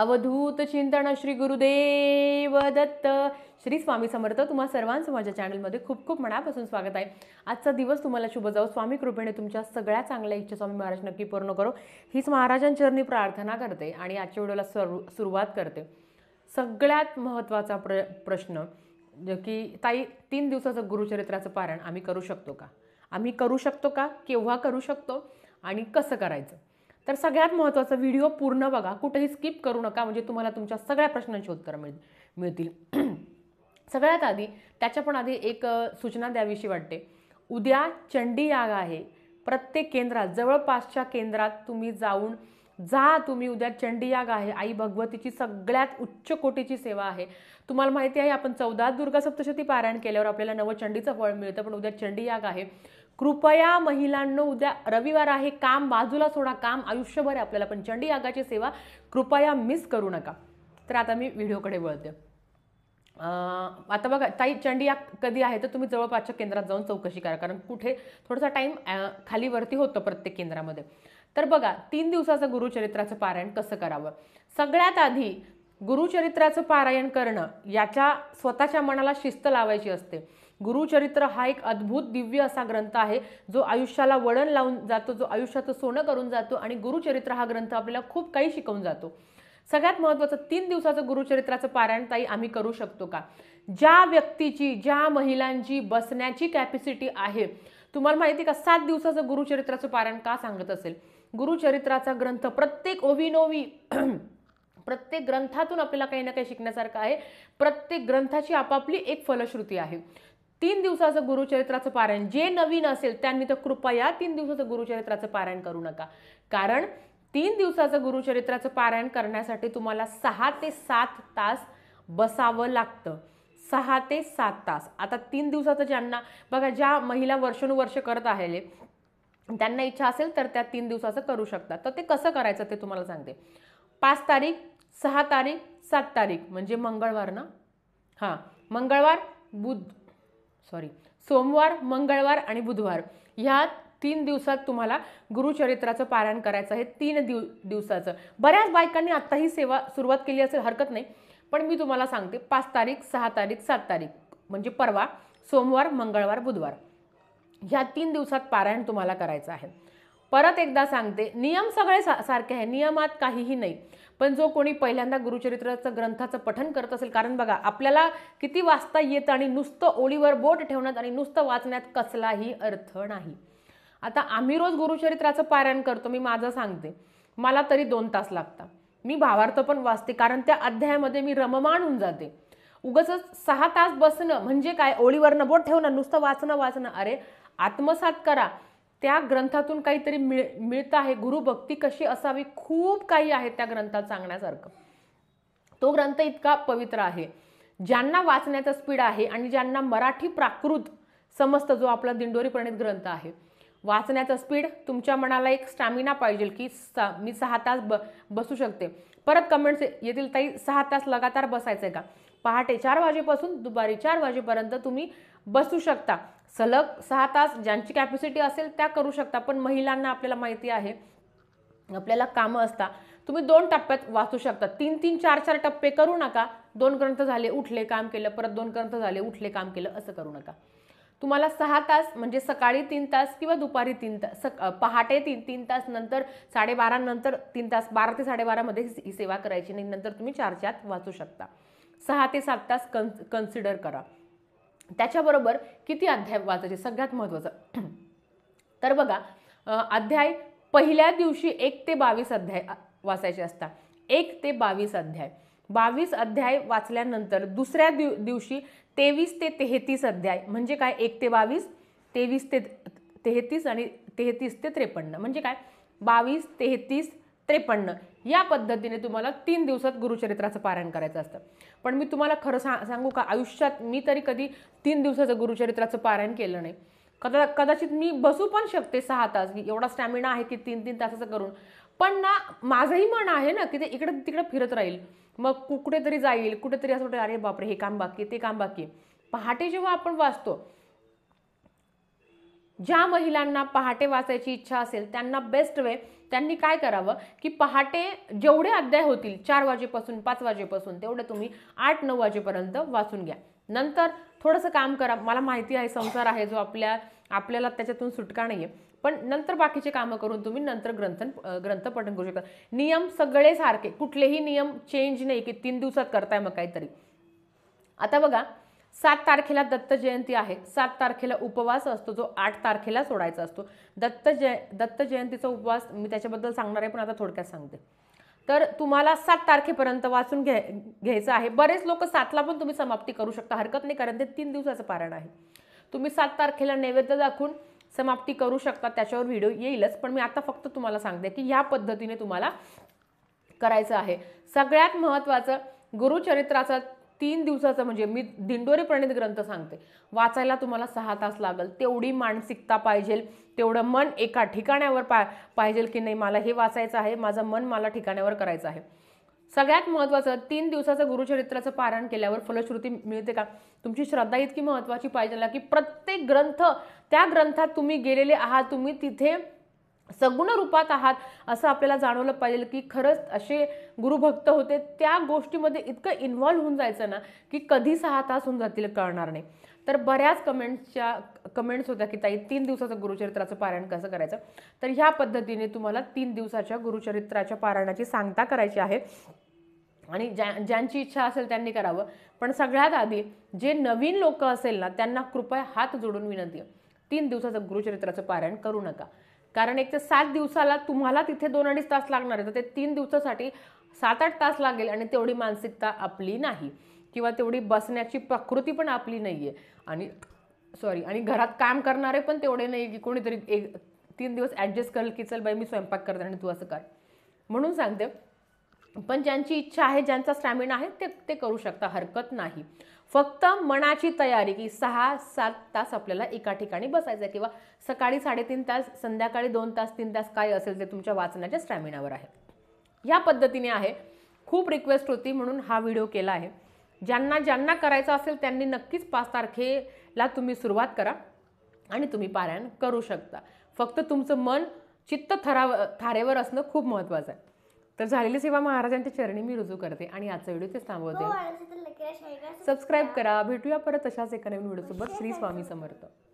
अवधूत चिंतन श्री गुरुदेव दत्त श्री स्वामी समर्थ तुम्हा सर्वांचं माझ्या चॅनलमध्ये खूप खूप मनापासून स्वागत आहे आजचा दिवस तुम्हाला शुभ जाऊ स्वामी कृपेने तुमच्या सगळ्या चांगल्या इच्छा स्वामी महाराज नक्की पूर्ण करो हीच महाराजांचरणी प्रार्थना करते आणि आजच्या व्हिडिओला सुरु सुरुवात करते सगळ्यात महत्त्वाचा प्र प्रश्न की ताई तीन दिवसाचं गुरुचरित्राचं पारण आम्ही करू शकतो का आम्ही करू शकतो का केव्हा करू शकतो आणि कसं करायचं तर सगळ्यात महत्त्वाचं व्हिडिओ पूर्ण बघा कुठेही स्किप करू नका म्हणजे तुम्हाला तुमच्या सगळ्या प्रश्नांची उत्तरं मिळ मिळतील सगळ्यात आधी त्याच्या पण आधी एक सूचना द्यावीशी वाटते उद्या चंडी याग आहे प्रत्येक केंद्रात जवळपासच्या केंद्रात तुम्ही जाऊन जा तुम्ही उद्या याग आहे आई भगवतीची सगळ्यात उच्च कोटीची सेवा आहे तुम्हाला माहिती आहे आपण चौदा दुर्गा सप्तशती पारायण केल्यावर आपल्याला नवचंडीचं फळ मिळतं पण उद्या याग आहे कृपया महिलांनो उद्या रविवार आहे काम बाजूला सोडा काम आयुष्यभर आहे आपल्याला पण चंडी यागाची सेवा कृपया मिस करू नका तर आता मी व्हिडिओकडे वळते आता बघा ताई चंडी याग कधी आहे तर तुम्ही जवळपासच्या केंद्रात जाऊन चौकशी करा कारण कुठे थोडासा टाईम खालीवरती होतो प्रत्येक केंद्रामध्ये तर बघा तीन दिवसाचं गुरुचरित्राचं पारायण कसं करावं सगळ्यात आधी गुरुचरित्राचं पारायण करणं याच्या स्वतःच्या मनाला शिस्त लावायची असते गुरुचरित्र हा एक अद्भुत दिव्य असा ग्रंथ आहे जो आयुष्याला वळण लावून जातो जो आयुष्याचं सोनं करून जातो आणि गुरुचरित्र हा ग्रंथ आपल्याला खूप काही शिकवून जातो सगळ्यात महत्त्वाचं तीन दिवसाचं गुरुचरित्राचं पारायण ताई आम्ही करू शकतो का ज्या व्यक्तीची ज्या महिलांची बसण्याची कॅपॅसिटी आहे तुम्हाला माहिती का सात दिवसाचं गुरुचरित्राचं पारायण का सांगत असेल गुरुचरित्राचा ग्रंथ प्रत्येक ओवीनोवी प्रत्येक ग्रंथातून आपल्याला काही ना काही शिकण्यासारखं आहे प्रत्येक ग्रंथाची आपापली एक फलश्रुती आहे तीन दिवसाचं गुरुचरित्राचं पारायण जे नवीन असेल त्यांनी तर कृपया तीन दिवसाचं गुरुचरित्राचं पारायण करू नका कारण तीन दिवसाचं गुरुचरित्राचं पारायण करण्यासाठी तुम्हाला सहा ते सात तास बसावं लागतं सहा ते सात तास आता तीन दिवसाचं ज्यांना बघा ज्या महिला वर्षानुवर्ष करत आहे त्यांना इच्छा असेल तर त्या तीन दिवसाचं करू शकतात तर ते कसं करायचं ते तुम्हाला सांगते पाच तारीख सहा तारीख सात तारीख म्हणजे मंगळवार ना हां मंगळवार बुध सॉरी सोमवार मंगळवार आणि बुधवार ह्या तीन दिवसात तुम्हाला गुरुचरित्राचं पारायण करायचं आहे तीन दिव दिवसाचं बऱ्याच बायकांनी आत्ता ही सेवा सुरुवात केली असेल हरकत नाही पण मी तुम्हाला सांगते पाच तारीख सहा तारीख सात तारीख म्हणजे परवा सोमवार मंगळवार बुधवार ह्या तीन दिवसात पारायण तुम्हाला करायचं आहे परत एकदा सांगते नियम सगळे सा सारखे आहे नियमात काहीही नाही पण जो कोणी पहिल्यांदा गुरुचरित्राचं ग्रंथाचं पठन करत असेल कारण बघा आपल्याला किती वाचता येतं आणि नुसतं ओळीवर बोट ठेवण्यात आणि नुसतं वाचण्यात कसलाही अर्थ नाही आता आम्ही रोज गुरुचरित्राचं पारायण करतो मी माझं सांगते मला तरी दोन तास लागतात मी भावार्थ पण वाचते कारण त्या अध्यायामध्ये मी रममाण होऊन जाते उगच सहा तास बसणं म्हणजे काय न बोट ठेवणं नुसतं वाचणं वाचणं अरे आत्मसात करा त्या ग्रंथातून काहीतरी मिळ मिळतं आहे गुरुभक्ती कशी असावी खूप काही आहे त्या ग्रंथात सांगण्यासारखं तो ग्रंथ इतका पवित्र आहे ज्यांना वाचण्याचा स्पीड आहे आणि ज्यांना मराठी प्राकृत समस्त जो आपला दिंडोरी प्रणित ग्रंथ आहे वाचण्याचा स्पीड तुमच्या मनाला एक स्टॅमिना पाहिजे की सा मी सहा तास ब बसू शकते परत कमेंट्स येतील ताई सहा तास लगातार बसायचं आहे का पहाटे चार वाजेपासून दुपारी चार वाजेपर्यंत तुम्ही बसू शकता सलग सहा तास ज्यांची कॅपॅसिटी असेल त्या करू शकता पण महिलांना आपल्याला माहिती आहे आपल्याला कामं असता तुम्ही दोन टप्प्यात वाचू शकता तीन तीन चार चार टप्पे करू नका दोन ग्रंथ झाले उठले काम केलं परत दोन ग्रंथ झाले उठले काम केलं असं करू नका तुम्हाला सहा तास म्हणजे सकाळी तीन तास किंवा दुपारी तीन तास सक पहाटे तीन तीन तास नंतर साडेबारा नंतर तीन तास बारा ते साडेबारामध्ये ही सेवा करायची नाही नंतर तुम्ही चार चार वाचू शकता सहा ते सात तास कन् कन्सिडर करा त्याच्याबरोबर किती अध्याय वाचायचे सगळ्यात महत्त्वाचं तर बघा अध्याय पहिल्या दिवशी एक ते बावीस अध्याय वाचायचे असतात एक ते बावीस अध्याय बावीस अध्याय वाचल्यानंतर दुसऱ्या दिव दिवशी तेवीस ते तेहतीस अध्याय म्हणजे काय एक ते बावीस तेवीस ते तेहतीस आणि तेहतीस ते त्रेपन्न म्हणजे काय बावीस तेहतीस त्रेपन्न या पद्धतीने तुम्हाला तीन दिवसात गुरुचरित्राचं पारायण करायचं असतं पण मी तुम्हाला खरं सा सांगू का आयुष्यात मी तरी कधी तीन दिवसाचं गुरुचरित्राचं पारायण केलं नाही कदा कदाचित मी बसू पण शकते सहा तास एवढा स्टॅमिना आहे की तीन तीन तासाचं करून पण ना माझंही मन आहे ना की ते इकडं तिकडं फिरत राहील मग कुठेतरी जाईल कुठेतरी असं वाटतं अरे बापरे हे काम बाकी ते काम बाकी पहाटे जेव्हा आपण वाचतो ज्या महिलांना पहाटे वाचायची इच्छा असेल त्यांना बेस्ट वे त्यांनी काय करावं की पहाटे जेवढे अध्याय होतील चार वाजेपासून पाच वाजेपासून तेवढे तुम्ही आठ नऊ वाजेपर्यंत वाचून घ्या नंतर थोडंसं काम करा मला माहिती आहे संसार आहे जो आपल्या आपल्याला त्याच्यातून सुटका नाही आहे पण नंतर बाकीचे कामं करून तुम्ही नंतर ग्रंथन ग्रंथ पठन करू शकता नियम सगळे सारखे कुठलेही नियम चेंज नाही की तीन दिवसात करताय मग काहीतरी आता बघा सात तारखेला दत्त जयंती आहे सात तारखेला उपवास असतो जो आठ तारखेला सोडायचा असतो दत्त जय दत्त जयंतीचा उपवास मी त्याच्याबद्दल सांगणार आहे पण आता थोडक्यात सांगते तर तुम्हाला सात तारखेपर्यंत वाचून घ्याय घ्यायचं आहे बरेच लोक सातला पण तुम्ही समाप्ती करू शकता हरकत नाही कारण ते तीन दिवसाचं पारण आहे तुम्ही सात तारखेला नैवेद्य दाखवून समाप्ती करू शकता त्याच्यावर व्हिडिओ येईलच पण मी आता फक्त तुम्हाला सांगते की ह्या पद्धतीने तुम्हाला करायचं आहे सगळ्यात महत्त्वाचं गुरुचरित्राचा तीन दिवसाचं म्हणजे मी दिंडोरी प्रणित ग्रंथ सांगते वाचायला तुम्हाला सहा तास लागेल तेवढी मानसिकता पाहिजे तेवढं मन एका ठिकाण्यावर पा पाहिजे की नाही मला हे वाचायचं आहे माझं मन मला ठिकाण्यावर करायचं आहे सगळ्यात महत्त्वाचं तीन दिवसाचं गुरुचरित्राचं पारायण केल्यावर फलश्रुती मिळते का तुमची श्रद्धा इतकी महत्त्वाची पाहिजे ना की प्रत्येक ग्रंथ त्या ग्रंथात तुम्ही गेलेले आहात तुम्ही तिथे सगुण रूपात आहात असं आपल्याला जाणवलं पाहिजे की खरंच असे गुरुभक्त होते त्या गोष्टीमध्ये इतकं इन्वॉल्व्ह होऊन जायचं ना की कधी सहा तास होऊन जातील कळणार नाही तर बऱ्याच कमेंट्सच्या कमेंट्स होत्या की ताई तीन दिवसाचं गुरुचरित्राचं पारायण कसं करायचं तर ह्या पद्धतीने तुम्हाला तीन दिवसाच्या गुरुचरित्राच्या पारायणाची सांगता करायची आहे आणि ज्या ज्यांची इच्छा असेल त्यांनी करावं पण सगळ्यात आधी जे नवीन लोक असेल ना त्यांना कृपया हात जोडून विनंती तीन दिवसाचं गुरुचरित्राचं पारायण करू नका कारण एक ते सात दिवसाला तुम्हाला तिथे दोन अडीच तास लागणार आहे तर ते तीन दिवसासाठी सात आठ तास लागेल आणि तेवढी मानसिकता आपली नाही किंवा तेवढी बसण्याची प्रकृती पण आपली नाही आहे आणि सॉरी आणि घरात काम करणारे पण तेवढे नाही की कोणीतरी एक तीन दिवस ॲडजस्ट करेल की चल बाई मी स्वयंपाक करते आणि तू असं कर म्हणून सांगते पण ज्यांची इच्छा आहे ज्यांचा स्टॅमिना आहे ते ते करू शकता हरकत नाही फक्त मनाची तयारी की सहा सात तास आपल्याला एका ठिकाणी बसायचं आहे किंवा सकाळी साडेतीन तास संध्याकाळी दोन तास तीन तास काय असेल ते तुमच्या वाचनाच्या स्टॅमिनावर आहे या पद्धतीने आहे खूप रिक्वेस्ट होती म्हणून हा व्हिडिओ केला आहे ज्यांना ज्यांना करायचं असेल त्यांनी नक्कीच पाच तारखेला तुम्ही सुरुवात करा आणि तुम्ही पारायण करू शकता फक्त तुमचं मन चित्त थराव थारेवर असणं खूप महत्त्वाचं आहे तर झालेली सेवा महाराजांच्या चरणी मी रुजू करते आणि आजचा व्हिडिओ ते थांबवते हो, सबस्क्राईब करा भेटूया परत अशाच एका नवीन व्हिडिओसोबत श्री स्वामी समर्थ